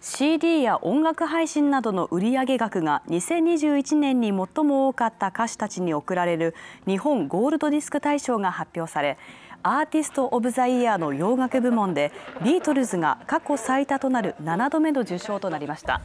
CD や音楽配信などの売上額が2021年に最も多かった歌手たちに贈られる日本ゴールドディスク大賞が発表されアーティスト・オブ・ザ・イヤーの洋楽部門でビートルズが過去最多となる7度目の受賞となりました。